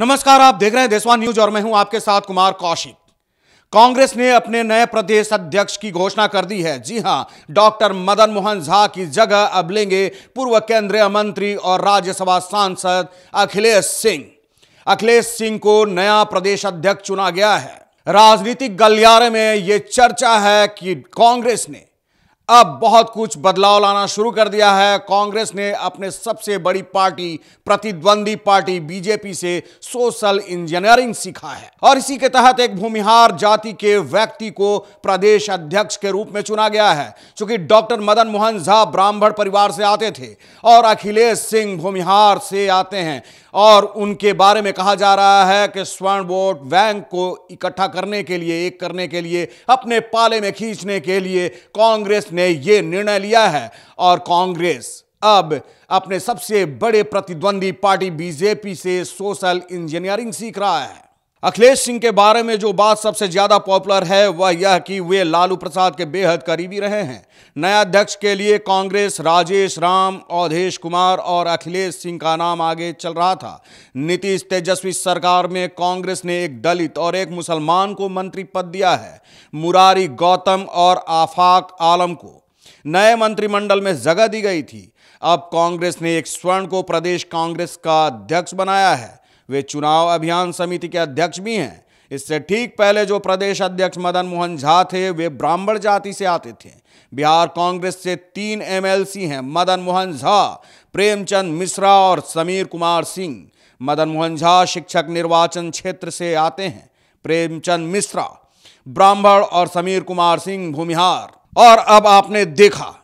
नमस्कार आप देख रहे हैं देशवान न्यूज और मैं हूं आपके साथ कुमार कौशिक कांग्रेस ने अपने नए प्रदेश अध्यक्ष की घोषणा कर दी है जी हां डॉक्टर मदन मोहन झा की जगह अब लेंगे पूर्व केंद्रीय मंत्री और राज्यसभा सांसद अखिलेश सिंह अखिलेश सिंह को नया प्रदेश अध्यक्ष चुना गया है राजनीतिक गलियारे में ये चर्चा है कि कांग्रेस ने अब बहुत कुछ बदलाव लाना शुरू कर दिया है कांग्रेस ने अपने सबसे बड़ी पार्टी प्रतिद्वंदी पार्टी बीजेपी से सोशल इंजीनियरिंग सीखा है और इसी के तहत एक भूमिहार जाति के व्यक्ति को प्रदेश अध्यक्ष के रूप में चुना गया है चूंकि डॉक्टर मदन मोहन झा ब्राह्मण परिवार से आते थे और अखिलेश सिंह भूमिहार से आते हैं और उनके बारे में कहा जा रहा है कि स्वर्ण वोट बैंक को इकट्ठा करने के लिए एक करने के लिए अपने पाले में खींचने के लिए कांग्रेस ने यह निर्णय लिया है और कांग्रेस अब अपने सबसे बड़े प्रतिद्वंदी पार्टी बीजेपी से सोशल इंजीनियरिंग सीख रहा है अखिलेश सिंह के बारे में जो बात सबसे ज्यादा पॉपुलर है वह यह कि वे लालू प्रसाद के बेहद करीबी रहे हैं नया अध्यक्ष के लिए कांग्रेस राजेश राम अवधेश कुमार और अखिलेश सिंह का नाम आगे चल रहा था नीतीश तेजस्वी सरकार में कांग्रेस ने एक दलित और एक मुसलमान को मंत्री पद दिया है मुरारी गौतम और आफाक आलम को नए मंत्रिमंडल में जगह दी गई थी अब कांग्रेस ने एक स्वर्ण को प्रदेश कांग्रेस का अध्यक्ष बनाया है वे चुनाव अभियान समिति के अध्यक्ष भी हैं इससे ठीक पहले जो प्रदेश अध्यक्ष मदन मोहन झा थे वे ब्राह्मण जाति से आते थे बिहार कांग्रेस से तीन एमएलसी हैं मदन मोहन झा प्रेमचंद मिश्रा और समीर कुमार सिंह मदन मोहन झा शिक्षक निर्वाचन क्षेत्र से आते हैं प्रेमचंद मिश्रा ब्राह्मण और समीर कुमार सिंह भूमिहार और अब आपने देखा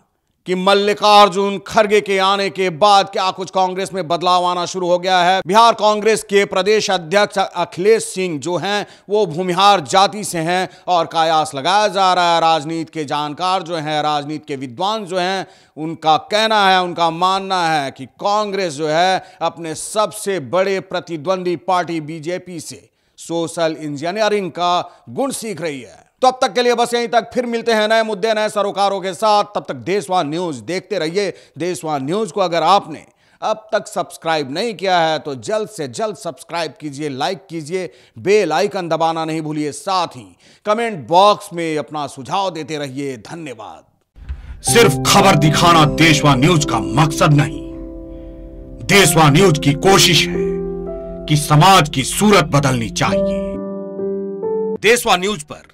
कि मल्लिकार्जुन खड़गे के आने के बाद क्या कुछ कांग्रेस में बदलाव आना शुरू हो गया है बिहार कांग्रेस के प्रदेश अध्यक्ष अखिलेश सिंह जो हैं वो भूमिहार जाति से हैं और कायास लगाया जा रहा है राजनीति के जानकार जो हैं राजनीति के विद्वान जो हैं उनका कहना है उनका मानना है कि कांग्रेस जो है अपने सबसे बड़े प्रतिद्वंदी पार्टी बीजेपी से सोशल इंजीनियरिंग का गुण सीख रही है तो अब तक के लिए बस यहीं तक फिर मिलते हैं नए मुद्दे नए सरोकारों के साथ तब तक देशवान न्यूज देखते रहिए देशवान न्यूज को अगर आपने अब तक सब्सक्राइब नहीं किया है तो जल्द से जल्द सब्सक्राइब कीजिए लाइक कीजिए बेल आइकन दबाना नहीं भूलिए साथ ही कमेंट बॉक्स में अपना सुझाव देते रहिए धन्यवाद सिर्फ खबर दिखाना देशवा न्यूज का मकसद नहीं देशवा न्यूज की कोशिश है कि समाज की सूरत बदलनी चाहिए देशवा न्यूज पर